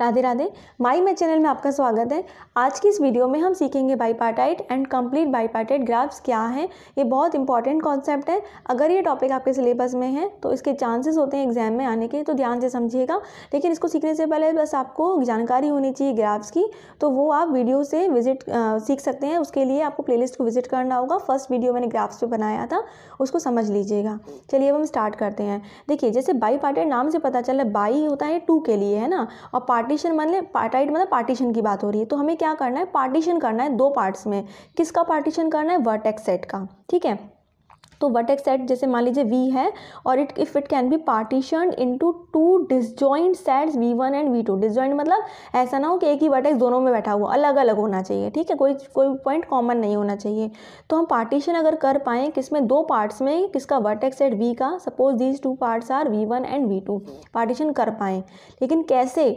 राधे राधे माई मे चैनल में आपका स्वागत है आज की इस वीडियो में हम सीखेंगे bipartite and complete bipartite graphs क्या है ये बहुत इंपॉर्टेंट कॉन्सेप्ट है अगर ये टॉपिक आपके सिलेबस में है तो इसके चांसेस होते हैं एग्जाम में आने के तो ध्यान से समझिएगा लेकिन इसको सीखने से पहले बस आपको जानकारी होनी चाहिए ग्राफ्स की तो वो आप वीडियो से विजिट आ, सीख सकते हैं उसके लिए आपको प्लेलिस्ट को विजिट करना होगा फर्स्ट वीडियो मैंने ग्राफ्स पर बनाया था उसको समझ लीजिएगा चलिए अब हम स्टार्ट करते हैं देखिए जैसे बाई नाम से पता चला बाई होता है टू के लिए है ना और पार्ट पार्टीशन मतलब टाइट मतलब पार्टीशन की बात हो रही है तो हमें क्या करना है पार्टीशन करना है दो पार्ट्स में किसका पार्टीशन करना है वर्टेक्स सेट का ठीक है तो वर्टेक्स सेट जैसे मान लीजिए वी है और it if it can be partition into two disjoint sets V one and V two disjoint मतलब ऐसा ना हो कि एक ही वर्टेक्स दोनों में बैठा हुआ अलग अलग होना चाहिए ठीक है कोई कोई पॉइंट कॉमन नहीं होना चाहिए तो हम पार्टीशन अगर कर पाए किसमें दो पार्ट्स में किसका वर्टेक्स सेट वी का suppose these two parts are V one and V two partition कर पाएँ लेकिन कैसे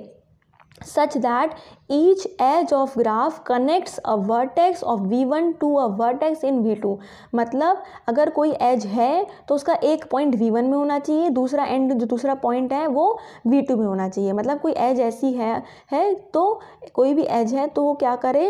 such that each edge of graph connects a vertex of v1 to a vertex in v2 मतलब अगर कोई एज है तो उसका एक पॉइंट वी वन में होना चाहिए दूसरा एंड जो दूसरा पॉइंट है वो वी टू में होना चाहिए मतलब कोई एज ऐसी है है तो कोई भी एज है तो वो क्या करे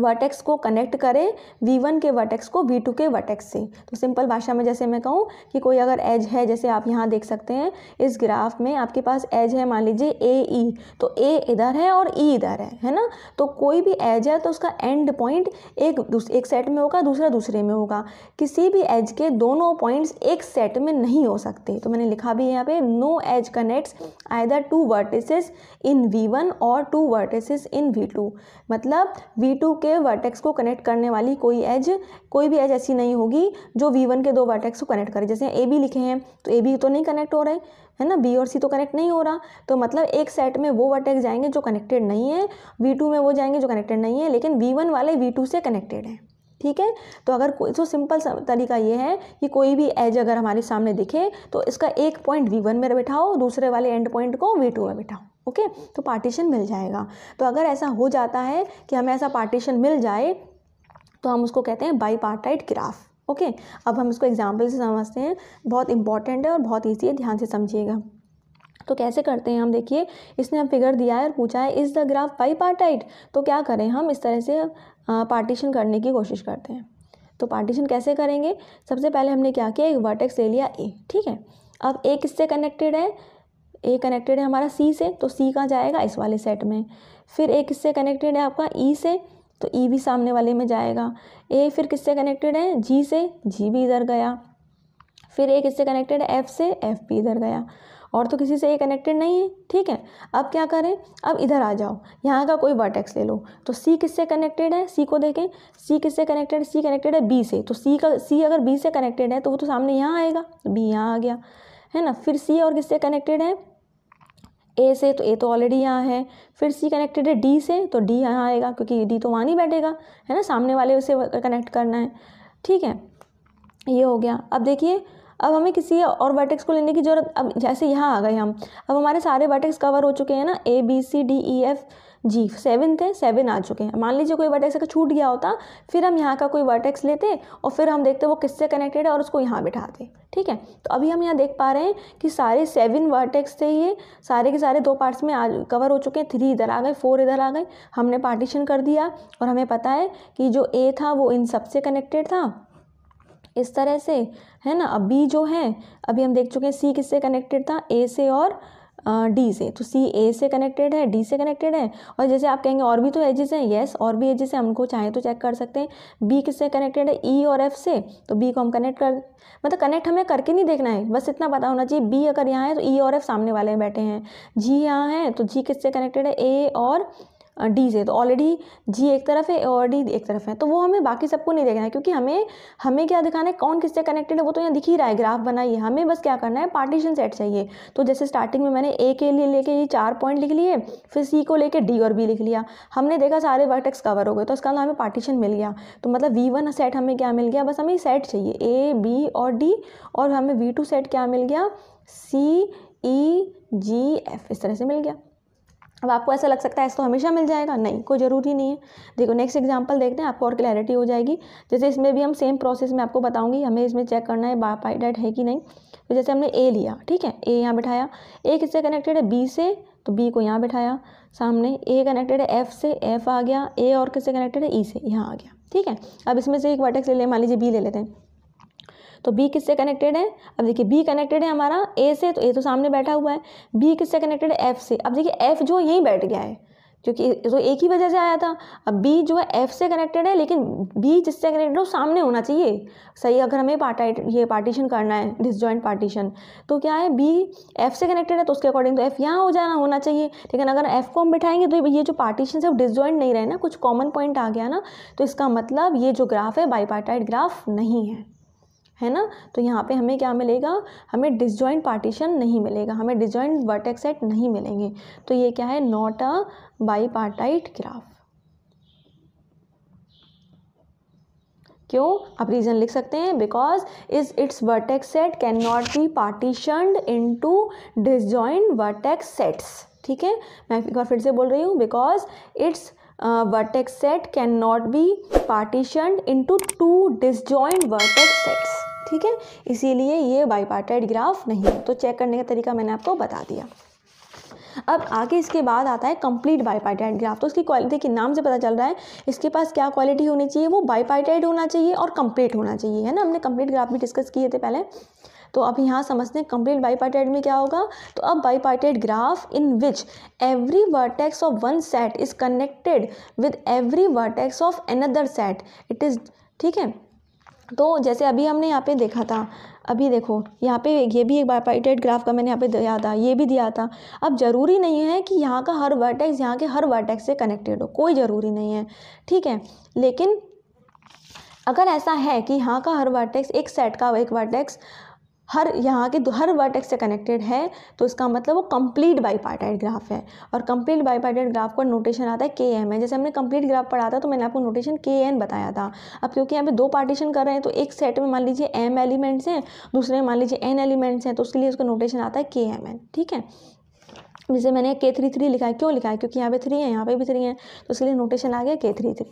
वर्टेक्स को कनेक्ट करे वी वन के वर्टेक्स को वी टू के वर्टेक्स से तो सिंपल भाषा में जैसे मैं कहूँ कि कोई अगर एज है जैसे आप यहाँ देख सकते हैं इस ग्राफ में आपके पास एज है मान लीजिए ए ई e। तो ए इधर है और ई e इधर है है ना तो कोई भी एज है तो उसका एंड पॉइंट एक एक सेट में होगा दूसरा दूसरे में होगा किसी भी एज के दोनों पॉइंट्स एक सेट में नहीं हो सकते तो मैंने लिखा भी यहाँ पे no edge connects either two vertices in V one और two vertices in V two मतलब वी टू के के वर्टेक्स को कनेक्ट करने वाली कोई एज कोई भी एज ऐसी नहीं होगी जो वी वन के दो वर्टेक्स को कनेक्ट करे जैसे ए बी लिखे हैं तो ए बी तो नहीं कनेक्ट हो रहे है ना बी और सी तो कनेक्ट नहीं हो रहा तो मतलब एक सेट में वो वर्टेक्स जाएंगे जो कनेक्टेड नहीं है वी टू में वो जाएंगे जो कनेक्टेड नहीं है लेकिन वी वन वाले वी टू से कनेक्टेड हैं ठीक है तो अगर कोई तो सिंपल तरीका ये है कि कोई भी एज अगर हमारे सामने दिखे तो इसका एक पॉइंट वी वन में बैठाओ दूसरे वाले एंड पॉइंट को वी टू में बैठाओ ओके तो पार्टीशन मिल जाएगा तो अगर ऐसा हो जाता है कि हमें ऐसा पार्टीशन मिल जाए तो हम उसको कहते हैं बाई पार्टाइट ग्राफ ओके अब हम इसको एग्जाम्पल से समझते हैं बहुत इंपॉर्टेंट है और बहुत ईजी है ध्यान से समझिएगा तो कैसे करते हैं हम देखिए इसने हम फिगर दिया है और पूछा है is the graph bipartite तो क्या करें हम इस तरह से पार्टीशन करने की कोशिश करते हैं तो पार्टीशन कैसे करेंगे सबसे पहले हमने क्या किया एक वर्टेक्स ले लिया ए ठीक है अब ए किससे कनेक्टेड है ए कनेक्टेड है हमारा सी से तो सी कहाँ जाएगा इस वाले सेट में फिर ए किससे कनेक्टेड है आपका ई e से तो ई e भी सामने वाले में जाएगा ए फिर किससे कनेक्टेड है जी से जी भी इधर गया फिर ए किससे कनेक्टेड है एफ़ से एफ़ भी इधर गया और तो किसी से ए कनेक्टेड नहीं है ठीक है अब क्या करें अब इधर आ जाओ यहाँ का कोई वर्टेक्स ले लो तो सी किससे कनेक्टेड है सी को देखें सी किससे कनेक्टेड सी कनेक्टेड है बी से तो सी का सी अगर बी से कनेक्टेड है तो वो तो सामने यहाँ आएगा बी यहाँ आ गया है ना फिर सी और किससे कनेक्टेड है ए से तो ए तो ऑलरेडी यहाँ है फिर सी कनेक्टेड है डी से तो डी यहाँ आएगा क्योंकि डी तो वहाँ ही बैठेगा है ना सामने वाले उसे कनेक्ट करना है ठीक है ये हो गया अब देखिए अब हमें किसी और वर्टेक्स को लेने की ज़रूरत अब जैसे यहाँ आ गए हम अब हमारे सारे वर्टेक्स कवर हो चुके हैं ना A B C D E F G seven थे सेवन आ चुके हैं मान लीजिए कोई वर्टेक्स अगर छूट गया होता फिर हम यहाँ का कोई वर्टेक्स लेते और फिर हम देखते वो किससे कनेक्टेड है और उसको यहाँ बैठाते ठीक है तो अभी हम यहाँ देख पा रहे हैं कि सारे सेवन वर्टेक्स थे ये सारे के सारे दो पार्ट्स में कवर हो चुके हैं थ्री इधर आ गए फोर इधर आ गए हमने पार्टीशन कर दिया और हमें पता है कि जो ए था वो इन सबसे कनेक्टेड था इस तरह से है ना अब बी जो है अभी हम देख चुके हैं सी किससे कनेक्टेड था ए से और डी से तो सी ए से कनेक्टेड है डी से कनेक्टेड है और जैसे आप कहेंगे और भी तो एजेस हैं येस और भी एजेस हैं हमको चाहे तो चेक कर सकते हैं बी किससे कनेक्टेड है ई e और एफ से तो बी को हम कनेक्ट कर मतलब कनेक्ट हमें करके नहीं देखना है बस इतना पता होना चाहिए बी अगर यहाँ है तो ई e और एफ सामने वाले बैठे हैं जी यहाँ है तो जी किससे कनेक्टेड है ए और डी से तो ऑलरेडी जी एक तरफ है और डी एक तरफ है तो वो हमें बाकी सबको नहीं देखना है क्योंकि हमें हमें क्या दिखाना है कौन किससे कनेक्टेड है वो तो यहाँ दिख ही रहा है ग्राफ बनाइए हमें बस क्या करना है पार्टीशन सेट चाहिए तो जैसे स्टार्टिंग में मैंने ए के लिए लेके ये चार पॉइंट लिख लिए फिर सी को लेकर डी और बी लिख लिया हमने देखा सारे वर्टेक्स कवर हो गए तो इसका हमें पार्टीशन मिल गया तो मतलब वी वन सेट हमें क्या मिल गया बस हमें सेट चाहिए ए बी और डी और हमें वी टू सेट क्या मिल गया सी ई जी एफ इस तरह से मिल गया अब आपको ऐसा लग सकता है ऐसा तो हमेशा मिल जाएगा नहीं कोई ज़रूरी नहीं है देखो नेक्स्ट एग्जांपल देखते हैं आपको और क्लैरिटी हो जाएगी जैसे इसमें भी हम सेम प्रोसेस में आपको बताऊंगी हमें इसमें चेक करना है बाप आई है कि नहीं तो जैसे हमने ए लिया ठीक है ए यहाँ बिठाया ए किससे कनेक्टेड है बी से तो बी को यहाँ बिठाया सामने ए कनेक्टेड है एफ से एफ आ गया ए और किससे कनेक्टेड है ई e से यहाँ आ गया ठीक है अब इसमें से एक वर्टेक्स ले लें मान लीजिए बी ले लेते हैं तो बी किससे कनेक्टेड है अब देखिए बी कनेक्टेड है हमारा ए से तो ए तो सामने बैठा हुआ है बी किससे कनेक्टेड है एफ से अब देखिए एफ जो यहीं बैठ गया है क्योंकि तो एक ही वजह से आया था अब बी जो है एफ से कनेक्टेड है लेकिन बी जिससे कनेक्टेड है वो सामने होना चाहिए सही अगर हमें पार्टाइट ये पार्टीशन करना है डिसजॉइंट पार्टीशन तो क्या है बी एफ से कनेक्टेड है तो उसके अकॉर्डिंग तो एफ यहाँ हो जाना होना चाहिए लेकिन अगर एफ को हम बिठाएंगे तो ये जो पार्टीशन है वो डिसजॉइंट नहीं रहे ना कुछ कॉमन पॉइंट आ गया ना तो इसका मतलब ये जो ग्राफ है बाई ग्राफ नहीं है है ना तो यहाँ पे हमें क्या मिलेगा हमें डिसजॉइंट पार्टीशन नहीं मिलेगा हमें डिसजॉइंट वर्टेक्स सेट नहीं मिलेंगे तो ये क्या है not a bipartite graph क्यों आप रीज़न लिख सकते हैं because is it's vertex set can not be in into disjoint vertex sets ठीक है मैं एक बार फिर से बोल रही हूँ because it's vertex can not be partition into two disjoint vertex sets ठीक है इसीलिए ये बाईपार्टाइड ग्राफ नहीं है तो चेक करने का तरीका मैंने आपको बता दिया अब आगे इसके बाद आता है कंप्लीट बाईपार्टाइड ग्राफ तो उसकी क्वालिटी के नाम से पता चल रहा है इसके पास क्या क्वालिटी होनी चाहिए वो बाईपार्टाइड होना चाहिए और कंप्लीट होना चाहिए है ना हमने कंप्लीट ग्राफ भी डिस्कस किए थे पहले तो अब यहाँ समझते हैं कंप्लीट बाईपार्टेड में क्या होगा तो अब bipartite graph in which every vertex of one set is connected with every vertex of another set it is ठीक है तो जैसे अभी हमने यहाँ पे देखा था अभी देखो यहाँ पे ये भी एक बाइपाइटेड ग्राफ का मैंने यहाँ पे दिया था ये भी दिया था अब ज़रूरी नहीं है कि यहाँ का हर वर्टेक्स यहाँ के हर वर्टेक्स से कनेक्टेड हो कोई ज़रूरी नहीं है ठीक है लेकिन अगर ऐसा है कि यहाँ का हर वर्टेक्स एक सेट का एक वर्टेक्स हर यहाँ के हर वर्टेक्स से कनेक्टेड है तो इसका मतलब वो कंप्लीट बाईपार्टाइट ग्राफ है और कंप्लीट बाईपार्टाइट ग्राफ का नोटेशन आता है के एम है जैसे हमने कंप्लीट ग्राफ पढ़ा था तो मैंने आपको नोटेशन के एन बताया था अब क्योंकि यहाँ पे दो पार्टीशन कर रहे हैं तो एक सेट में मान लीजिए एम एलिमेंट्स हैं दूसरे में मान लीजिए एन एलिमेंट्स हैं तो उसके लिए उसका नोटेशन आता है के एम एन ठीक है जैसे मैंने के थ्री थ्री लिखा है क्यों लिखा है क्योंकि यहाँ पे थ्री है यहाँ पे भी थ्री है तो लिए नोटेशन आ गया के थ्री थ्री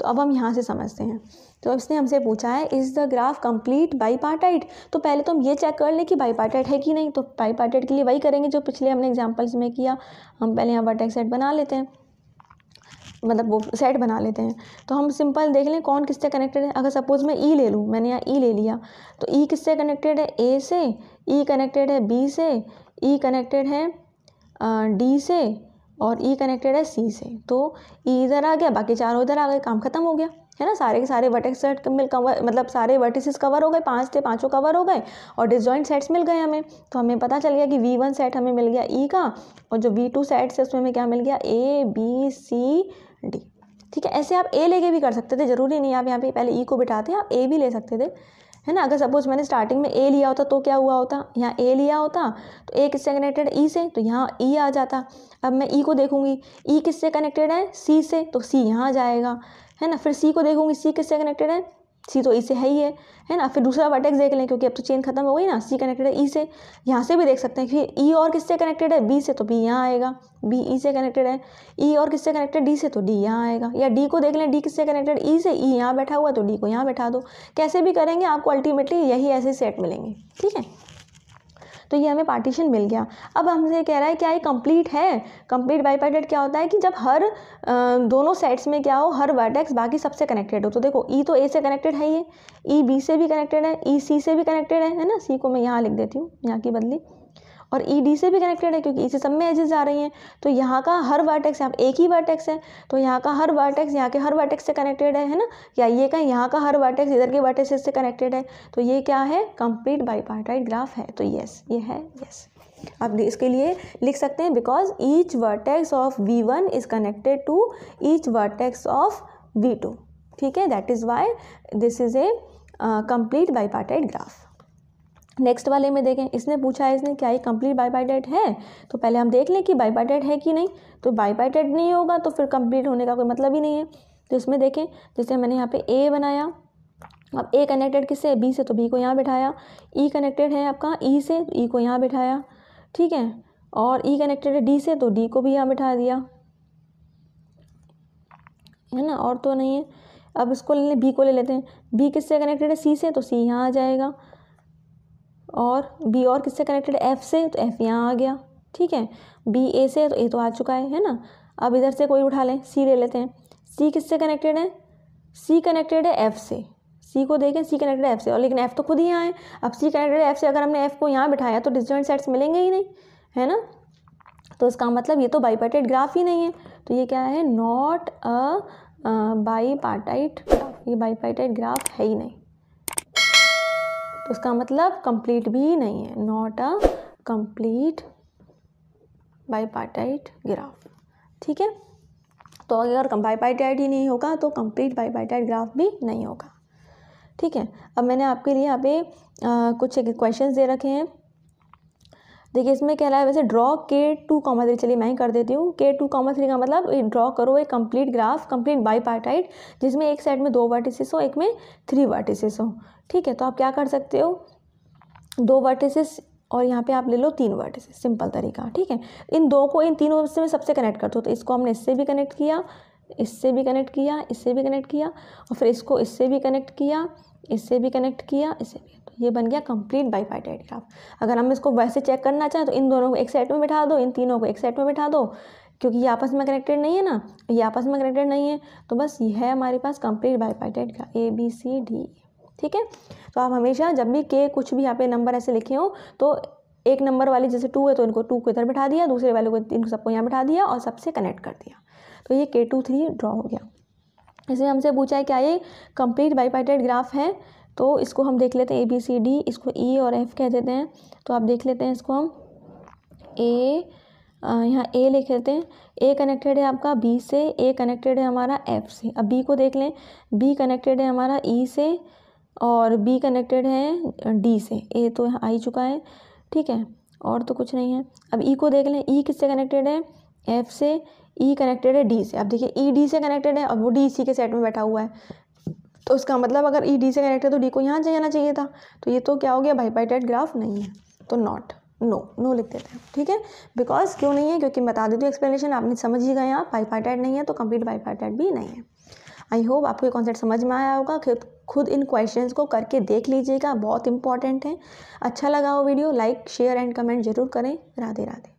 तो अब हम यहाँ से समझते हैं तो इसने हमसे पूछा है is the graph complete bipartite तो पहले तो हम ये चेक कर लें कि बाईपार्टाइट है कि नहीं तो बाईपार्टाइट के लिए वही करेंगे जो पिछले हमने एग्जाम्पल्स में किया हम पहले यहाँ वर्टेक्स सेट बना लेते हैं मतलब वो सेट बना लेते हैं तो हम सिंपल देख लें कौन किससे कनेक्टेड है अगर सपोज़ मैं ई e ले लूँ मैंने यहाँ ई e ले लिया तो ई e किससे कनेक्टेड है ए से ई कनेक्टेड है बी से ई कनेक्टेड है डी से और ई e कनेक्टेड है सी से तो ई e इधर आ गया बाकी चारों इधर आ गए काम खत्म हो गया है ना सारे के सारे वर्टेक्स सेट मिल कवर मतलब सारे वर्टिसेस कवर हो गए पांच थे पांचों कवर हो गए और डिजॉइंट सेट्स मिल गए हमें तो हमें पता चल गया कि वी वन सेट हमें मिल गया ई e का और जो वी टू सेट्स है उसमें हमें क्या मिल गया ए बी सी डी ठीक है ऐसे आप ए लेके भी कर सकते थे ज़रूरी नहीं आप यहाँ पे पहले ई e को बिठाते आप ए भी ले सकते थे है ना अगर सपोज़ मैंने स्टार्टिंग में ए लिया होता तो क्या हुआ होता यहाँ ए लिया होता तो ए किससे कनेक्टेड ई e से तो यहाँ ई e आ जाता अब मैं ई e को देखूंगी ई किससे कनेक्टेड है सी से तो सी यहाँ जाएगा है ना फिर सी को देखूंगी सी किससे कनेक्टेड है सी तो ई से है ही है है ना फिर दूसरा वर्टेक्स देख लें क्योंकि अब तो चेन खत्म हो गई ना सी कनेक्टेड है ई से यहाँ से भी देख सकते हैं कि ई और किससे कनेक्टेड है बी से तो बी यहाँ आएगा बी ई से कनेक्टेड है ई e और किससे कनेक्टेड डी से तो डी यहाँ आएगा या डी को देख लें डी किससे कनेक्टेड ई e से ई e यहाँ बैठा हुआ तो डी को यहाँ बैठा दो कैसे भी करेंगे आपको अल्टीमेटली यही ऐसे सेट मिलेंगे ठीक है तो ये हमें पार्टीशन मिल गया अब हमसे कह रहा है क्या ये कंप्लीट है कंप्लीट बाईपाइडेड क्या होता है कि जब हर दोनों सेट्स में क्या हो हर वर्टेक्स बाकी सबसे कनेक्टेड हो तो देखो ई e तो ए से कनेक्टेड है ये ई e बी से भी कनेक्टेड है ई e सी से भी कनेक्टेड है है ना सी को मैं यहाँ लिख देती हूँ यहाँ की बदली और ई e डी से भी कनेक्टेड है क्योंकि इसी e सब में एजेस आ रही हैं तो यहाँ का हर वर्टेक्स यहाँ एक ही वर्टेक्स है तो यहाँ का हर वर्टेक्स यहाँ के हर वर्टेक्स से कनेक्टेड है है ना या ये का यहाँ का हर वर्टेक्स इधर के वर्टेक्स से कनेक्टेड है तो ये क्या है कंप्लीट बाईपार्टाइट ग्राफ है तो येस ये है येस आप इसके लिए लिख सकते हैं because each vertex of V one is connected to each vertex of V two ठीक है that is why this is a complete bipartite graph next वाले में देखें इसने पूछा है इसने क्या ये कंप्लीट बाई बाय डेट है तो पहले हम देख लें कि बाय बाय डेट है कि नहीं तो बाय बाय डेट नहीं होगा तो फिर कंप्लीट होने का कोई मतलब ही नहीं है तो इसमें देखें जैसे मैंने यहाँ पे ए बनाया अब ए कनेक्टेड किससे है बी से तो बी को यहाँ बिठाया ई e कनेक्टेड है आपका ई e से तो ई e को यहाँ बिठाया ठीक है और ई e कनेक्टेड है डी से तो डी को भी यहाँ बिठा दिया है ना और तो नहीं है अब इसको ले लें बी को ले लेते हैं बी किससे कनेक्टेड है सी से तो सी यहाँ आ जाएगा और बी और किससे कनेक्टेड एफ़ से तो एफ़ यहाँ आ गया ठीक है बी ए से तो ए तो आ चुका है है ना अब इधर से कोई उठा लें सी ले लेते हैं सी किससे कनेक्टेड है सी कनेक्टेड है एफ़ से सी को देखें सी कनेक्टेड एफ़ से और लेकिन एफ़ तो खुद ही यहाँ है अब सी कनेक्टेड एफ़ से अगर हमने एफ़ को यहाँ बिठाया तो डिस्टेंट सेट्स मिलेंगे ही नहीं है ना तो इसका मतलब ये तो बाईपार्टाइट ग्राफ ही नहीं है तो ये क्या है नॉट अ बाईपार्टाइट ये बाईपार्टाइट ग्राफ है ही नहीं उसका मतलब कंप्लीट भी नहीं है not a complete bipartite graph ठीक है तो अगर बाईपार्टाइट ही नहीं होगा तो कंप्लीट बाईपार्टाइट ग्राफ भी नहीं होगा ठीक है अब मैंने आपके लिए यहाँ पे कुछ क्वेश्चन दे रखे हैं देखिए इसमें कह रहा है वैसे ड्रॉ के टू कॉमा थ्री चलिए मैं ही कर देती हूँ के टू कॉमा थ्री का मतलब ड्रॉ करो एक complete graph complete bipartite जिसमें एक साइड में दो वर्टिसेस हो एक में थ्री वर्टिसेस हो ठीक है तो आप क्या कर सकते हो दो वर्टिसेस और यहाँ पे आप ले लो तीन वर्टिसेस सिंपल तरीका ठीक है इन दो को इन तीनों से में सबसे कनेक्ट कर दो तो इसको हमने इससे भी कनेक्ट किया इससे भी कनेक्ट किया इससे भी कनेक्ट किया और फिर इसको इससे भी कनेक्ट किया इससे भी कनेक्ट किया इससे भी तो ये बन गया कंप्लीट बाईफाइड एडिग्राफ अगर हम इसको वैसे चेक करना चाहें तो इन दोनों को एक सेट में बैठा दो इन तीनों को एक सेट में बैठा दो क्योंकि ये आपस में कनेक्टेड नहीं है ना ये आपस में कनेक्टेड नहीं है तो बस ये है हमारे पास complete bipartite graph A B C D ठीक है तो आप हमेशा जब भी के कुछ भी यहाँ पे नंबर ऐसे लिखे हो तो एक नंबर वाले जैसे टू है तो इनको टू को इधर बैठा दिया दूसरे वाले को इनको सबको यहाँ बैठा दिया और सबसे कनेक्ट कर दिया तो ये के टू थ्री ड्रॉ हो गया इसमें हमसे पूछा है क्या ये कंप्लीट बाईपाइटेड ग्राफ है तो इसको हम देख लेते हैं ए बी सी डी इसको ई e और एफ कह देते हैं तो आप देख लेते हैं इसको हम ए यहाँ ए लिख लेते हैं ए कनेक्टेड है आपका बी से ए कनेक्टेड है हमारा एफ से अब बी को देख लें बी कनेक्टेड है हमारा ई e से और बी कनेक्टेड है डी से ए तो यहाँ आ ही चुका है ठीक है और तो कुछ नहीं है अब ई e को देख लें ई e किससे कनेक्टेड है एफ से ई e कनेक्टेड है डी से अब देखिए ई e डी से कनेक्टेड है अब वो डी सी के सेट में बैठा हुआ है तो उसका मतलब अगर ई e डी से कनेक्टेड है तो डी को यहाँ जाना चाहिए था तो ये तो क्या हो गया बाइपाइटेड ग्राफ नहीं है तो नॉट नो नो लिख देते हैं ठीक है बिकॉज क्यों नहीं है क्योंकि बता देती हूँ एक्सप्लेनेशन आपने समझ ही गए आप बाईपार्टेड नहीं है तो कंप्लीट बाईपार्टेड भी नहीं है आई होप आपको ये कॉन्सेप्ट समझ में आया होगा खुद इन क्वेश्चंस को करके देख लीजिएगा बहुत इंपॉर्टेंट है अच्छा लगा हो video like share and comment जरूर करें राधे राधे